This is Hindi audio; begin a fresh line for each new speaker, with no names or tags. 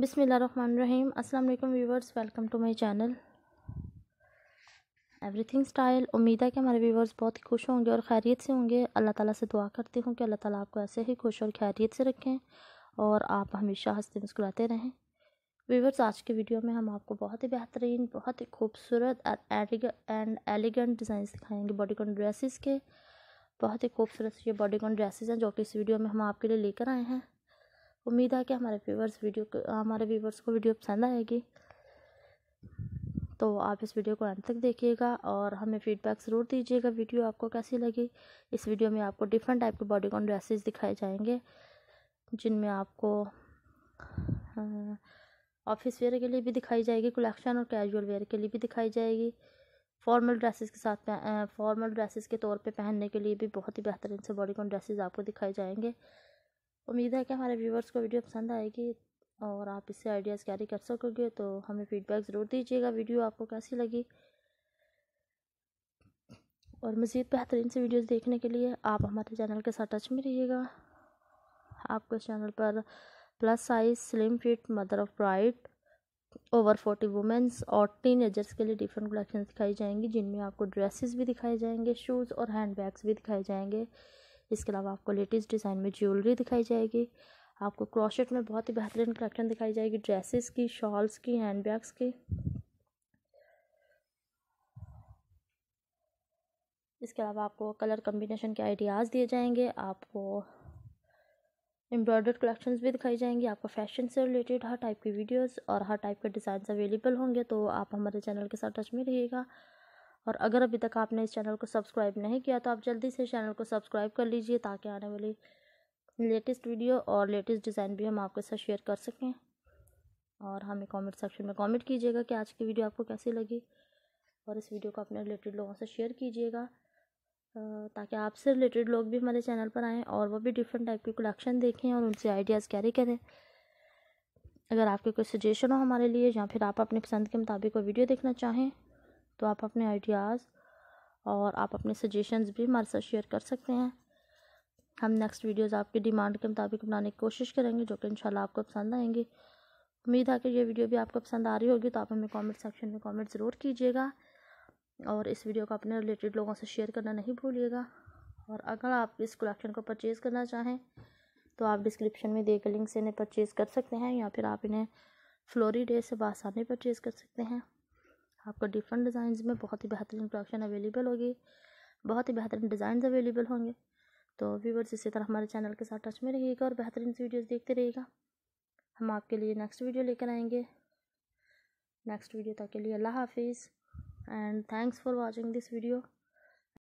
बिसमीम् अल्लाम viewers welcome to my channel everything style उम्मीद है कि हमारे व्यूवर्स बहुत ही खुश होंगे और खैरियत से होंगे अल्लाह ताला से दुआ करती हूँ कि अल्लाह ताला आपको ऐसे ही खुश और खैरियत से रखें और आप हमेशा हंसते मुस्कुराते रहें व्यूवर्स आज के वीडियो में हम आपको बहुत ही बेहतरीन बहुत ही खूबसूरत एंड एलिगेंट डिज़ाइन दिखाएँगे बॉडीकॉन ड्रेसिस के बहुत ही खूबसूरत ये बॉडीकॉन ड्रेसेस हैं जो कि इस वीडियो में हम आपके लिए लेकर आए हैं उम्मीद है कि हमारे व्यूवर्स वीडियो हमारे व्यूवर्स को वीडियो पसंद आएगी तो आप इस वीडियो को अंत तक देखिएगा और हमें फीडबैक ज़रूर दीजिएगा वीडियो आपको कैसी लगी इस वीडियो में आपको डिफरेंट टाइप के बॉडी कॉन ड्रेसेस दिखाए जाएंगे जिनमें आपको ऑफिस हाँ, वेयर के लिए भी दिखाई जाएगी कलेक्शन और कैजुअल वेयर के लिए भी दिखाई जाएगी फॉर्मल ड्रेसेस के साथ फॉर्मल ड्रेसेस के तौर पे पहनने के लिए भी बहुत ही बेहतरीन से बॉडी कॉन ड्रेसेस आपको दिखाए जाएंगे उम्मीद है कि हमारे व्यूवर्स को वीडियो पसंद आएगी और आप इससे आइडियाज़ कैरी कर सकोगे तो हमें फीडबैक ज़रूर दीजिएगा वीडियो आपको कैसी लगी और मज़ीद बेहतरीन से वीडियोस देखने के लिए आप हमारे चैनल के साथ टच में रहिएगा आपको इस चैनल पर plus size slim fit mother of bride over forty women's और टीन एजर्स के लिए डिफरेंट कलेक्शन दिखाई जाएंगी जिनमें आपको ड्रेसेस भी दिखाए जाएंगे शूज़ और हैंड बैग्स भी दिखाए जाएंगे इसके अलावा आपको लेटेस्ट डिज़ाइन में ज्वेलरी दिखाई जाएगी आपको क्रॉशेट में बहुत ही बेहतरीन कलेक्शन दिखाई जाएगी ड्रेसेस की शॉल्स की हैंड बैग्स की इसके अलावा आपको कलर कम्बिनेशन के आइडियाज़ दिए जाएंगे आपको एम्ब्रॉयडर्ड कलेक्शंस भी दिखाई जाएंगी आपको फैशन से रिलेटेड हर टाइप की वीडियोस और हर टाइप के डिज़ाइन अवेलेबल होंगे तो आप हमारे चैनल के साथ टच में रहिएगा और अगर अभी तक आपने इस चैनल को सब्सक्राइब नहीं किया तो आप जल्दी से चैनल को सब्सक्राइब कर लीजिए ताकि आने वाली लेटेस्ट वीडियो और लेटेस्ट डिज़ाइन भी हम आपके साथ शेयर कर सकें और हमें कमेंट सेक्शन में कमेंट कीजिएगा कि आज की वीडियो आपको कैसी लगी और इस वीडियो को अपने रिलेटेड लोगों से शेयर कीजिएगा ताकि आपसे रिलेटेड लोग भी हमारे चैनल पर आएँ और वो भी डिफरेंट टाइप की कलेक्शन देखें और उनसे आइडियाज़ कैरी करें अगर आपके कोई सजेशन हो हमारे लिए या फिर आप अपनी पसंद के मुताबिक वो वीडियो देखना चाहें तो आप अपने आइडियाज़ और आप अपने सजेशंस भी हमारे साथ शेयर कर सकते हैं हम नेक्स्ट वीडियोस आपकी डिमांड के मुताबिक बनाने की कोशिश करेंगे जो कि इंशाल्लाह आपको पसंद आएंगे उम्मीद है कि ये वीडियो भी आपको पसंद आ रही होगी तो आप हमें कमेंट सेक्शन में कमेंट ज़रूर कीजिएगा और इस वीडियो को अपने रिलेटेड लोगों से शेयर करना नहीं भूलिएगा और अगर आप इस कलेक्शन को परचेज़ करना चाहें तो आप डिस्क्रिप्शन में देकर लिंक से इन्हें परचेज़ कर सकते हैं या फिर आप इन्हें फ्लोरी डे से बासानी परचेज़ कर सकते हैं आपको डिफरेंट डिज़ाइन में बहुत ही बेहतरीन प्रोडक्शन अवेलेबल होगी बहुत ही बेहतरीन डिज़ाइन अवेलेबल होंगे तो व्यूवर्स इसी तरह हमारे चैनल के साथ टच में रहिएगा और बेहतरीन वीडियोज़ देखते रहिएगा हम आपके लिए नेक्स्ट वीडियो लेकर आएंगे नेक्स्ट वीडियो तक के लिए अल्लाह हाफिज़ and thanks for watching this video